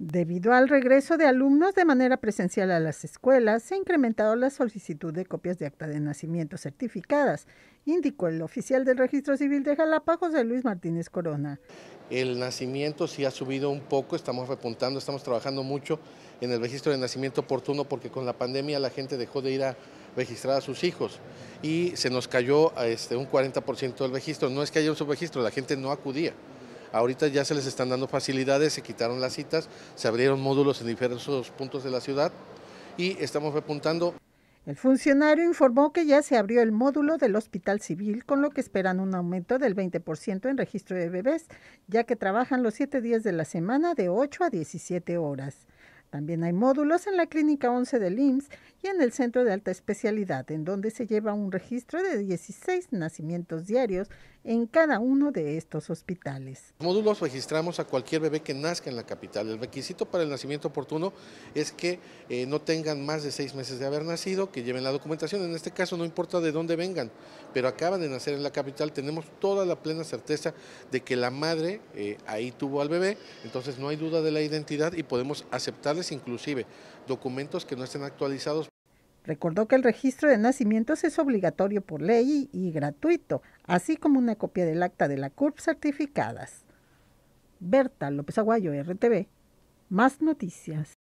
Debido al regreso de alumnos de manera presencial a las escuelas, se ha incrementado la solicitud de copias de acta de nacimiento certificadas, indicó el oficial del Registro Civil de Jalapa, José Luis Martínez Corona. El nacimiento sí ha subido un poco, estamos repuntando, estamos trabajando mucho en el registro de nacimiento oportuno porque con la pandemia la gente dejó de ir a registrar a sus hijos y se nos cayó a este, un 40% del registro. No es que haya un subregistro, la gente no acudía. Ahorita ya se les están dando facilidades, se quitaron las citas, se abrieron módulos en diversos puntos de la ciudad y estamos apuntando. El funcionario informó que ya se abrió el módulo del Hospital Civil, con lo que esperan un aumento del 20% en registro de bebés, ya que trabajan los siete días de la semana de 8 a 17 horas. También hay módulos en la Clínica 11 del IMSS y en el Centro de Alta Especialidad, en donde se lleva un registro de 16 nacimientos diarios en cada uno de estos hospitales. módulos registramos a cualquier bebé que nazca en la capital. El requisito para el nacimiento oportuno es que eh, no tengan más de seis meses de haber nacido, que lleven la documentación. En este caso no importa de dónde vengan, pero acaban de nacer en la capital. Tenemos toda la plena certeza de que la madre eh, ahí tuvo al bebé, entonces no hay duda de la identidad y podemos aceptarles inclusive documentos que no estén actualizados. Recordó que el registro de nacimientos es obligatorio por ley y, y gratuito, así como una copia del acta de la CURP certificadas. Berta López Aguayo, RTV. Más noticias.